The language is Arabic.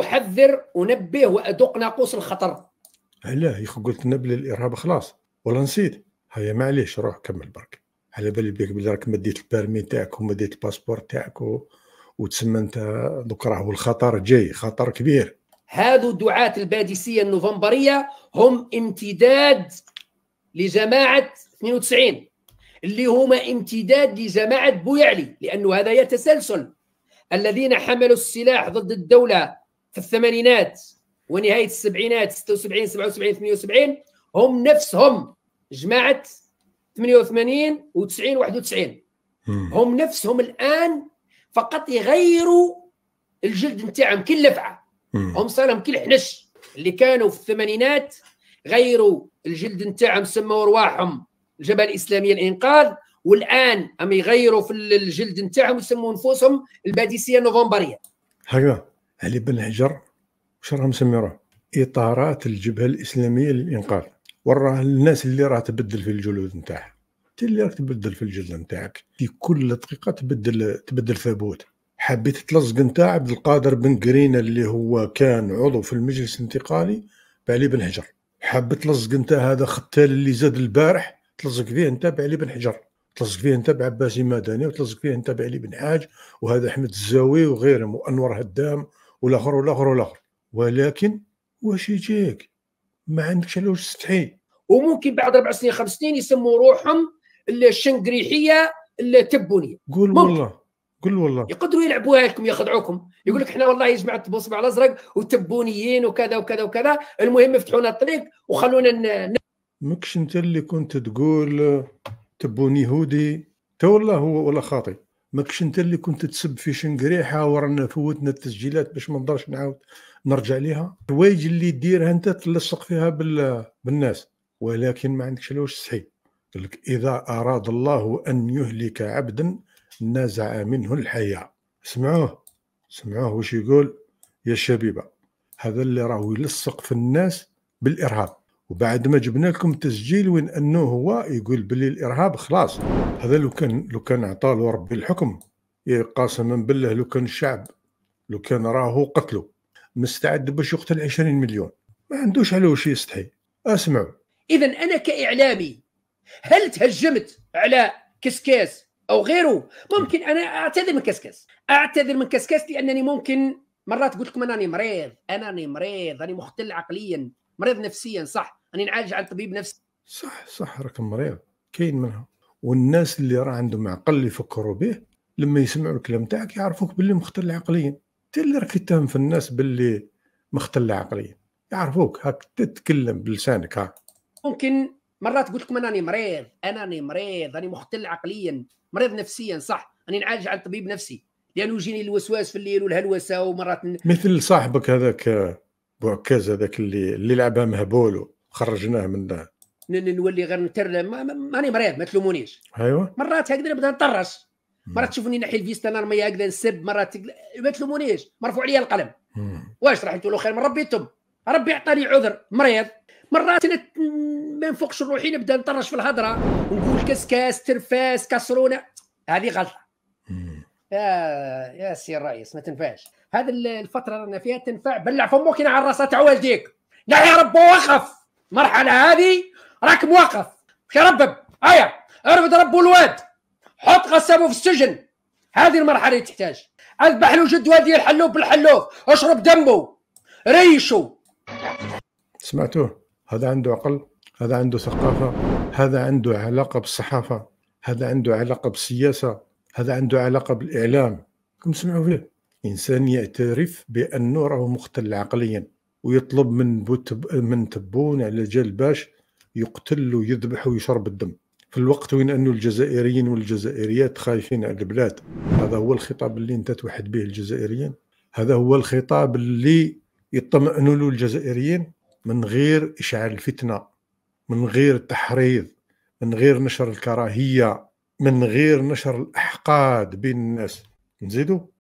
احذر انبه وادق ناقوس الخطر علاه يا قلت نبل الارهاب خلاص ولا نسيت هيا معليش روح كمل برك على بالي بيك بلي راك مديت البيرمي تاعك ومديت الباسبور تاعك و... وتسمى انت دوك راهو الخطر جاي خطر كبير هادو دعاة الباديسية النوفمبرية هم امتداد لجماعة 92 اللي هما امتداد لجماعة بويعلي لأنه هذا يتسلسل الذين حملوا السلاح ضد الدولة في الثمانينات ونهايه السبعينات 76 77 78 هم نفسهم جماعه 88 و90 91 هم نفسهم الان فقط يغيروا الجلد نتاعهم كل لفعه هم لهم كل حنش اللي كانوا في الثمانينات غيروا الجلد نتاعهم سموا ارواحهم الجبهه الاسلاميه الانقاذ والان هم يغيروا في الجلد نتاعهم ويسموا نفوسهم الباديسيه النوفمبريه هكذا علي بن حجر واش راهم سميروه اطارات الجبهه الاسلاميه للانقاذ وراه الناس اللي راه تبدل في الجلود نتاعها انت اللي راك تبدل في الجلد نتاعك في كل دقيقه تبدل تبدل ثابوت حبيت تلصق انت عبد القادر بن قرينه اللي هو كان عضو في المجلس الانتقالي بعلي بن حجر حاب تلصق انت هذا ختال اللي زاد البارح تلصق فيه انت بعلي بن حجر تلصق فيه انت بعباسي مدني وتلصق فيه انت بعلي بن حاج وهذا احمد الزاوي وغيرهم وانور هدام والاخر والاخر والاخر ولكن واش يجيك ما عندكش علاش تستحي وممكن بعد اربع سنين خمس سنين يسموا روحهم الشنقريحيه التبونيه قول ممكن. والله قول والله يقدروا يلعبوها لكم يخدعوكم يقول لك احنا والله يا جماعه على الازرق وتبونيين وكذا وكذا وكذا المهم فتحوا لنا الطريق وخلونا ن... ماكش انت اللي كنت تقول تبوني يهودي تو والله هو ولا خاطي ماكش انت اللي كنت تسب في شنقريحه ورانا فوتنا التسجيلات باش ما نقدرش نعاود نرجع ليها الحوايج اللي ديرها انت تلصق فيها بال... بالناس ولكن ما عندكش علاش تصحي اذا اراد الله ان يهلك عبدا نزع منه الحياه سمعوه سمعوه واش يقول يا شبيبه هذا اللي راهو يلصق في الناس بالارهاب وبعد ما جبنا لكم تسجيل وين انه هو يقول باللي الارهاب خلاص هذا لو كان لو كان عطاه له ربي الحكم إيه، قاسما بالله لو كان الشعب لو كان راهو قتلو مستعد باش يقتل 20 مليون ما عندوش على وش يستحي اسمعوا اذا انا كاعلامي هل تهجمت على كسكاس او غيره ممكن انا اعتذر من كسكاس اعتذر من كسكاس لانني ممكن مرات قلت لكم انا راني مريض انا راني مريض راني مختل عقليا مريض نفسيا صح راني نعالج عن طبيب نفسي صح صح راك مريض كاين منها والناس اللي راه عندهم عقل يفكروا به لما يسمعوا الكلام تاعك يعرفوك باللي مختل عقليا انت اللي راك تتهم في الناس باللي مختل عقليا يعرفوك هاك تتكلم بلسانك ها ممكن مرات قلت لكم انا مريض انا راني مريض راني مختل عقليا مريض نفسيا صح راني نعالج عن طبيب نفسي لانه يجيني الوسواس في الليل والهلوسه ومرات مثل صاحبك هذاك بوعكاز هذاك اللي اللي لعبها مهبول وخرجناه منه نولي غير نترلم ماني مريض ما تلومونيش ايوا مرات هكذا نبدا نطرش مرات تشوفوني نحي الفيستا نرمي هكذا نسب مرات ما تلومونيش مرفوع عليا القلم واش راح نقولوا خير من ربيتهم ربي عطاني عذر مريض مرات نت... ما نفوقش روحي نبدا نطرش في الهضره ونقول كسكاس ترفاس كسرونه هذه غلطه يا يا سي الرئيس ما تنفعش هذه الفتره رانا فيها تنفع بلع فمك على راسها تاع والديك لا يا رب وقف المرحله هذه راك موقف يا رب ايا ارفد رب الواد حط غسامه في السجن هذه المرحله اللي تحتاج اذبح له جد وادي الحلوف بالحلوف اشرب دمه ريشه سمعتوه هذا عنده عقل هذا عنده ثقافه هذا عنده علاقه بالصحافه هذا عنده علاقه بالسياسه هذا عنده علاقه بالاعلام كم سمعوا فيه انسان يعترف بانه راه مختل عقليا ويطلب من بوتب من تبون على جال باش يقتل ويذبح ويشرب الدم في الوقت وين انه الجزائريين والجزائريات خايفين على البلاد هذا هو الخطاب اللي انت توحد به الجزائريين هذا هو الخطاب اللي يطمئنوا له الجزائريين من غير اشعال الفتنه من غير التحريض من غير نشر الكراهيه من غير نشر الاحقاد بين الناس نزيدو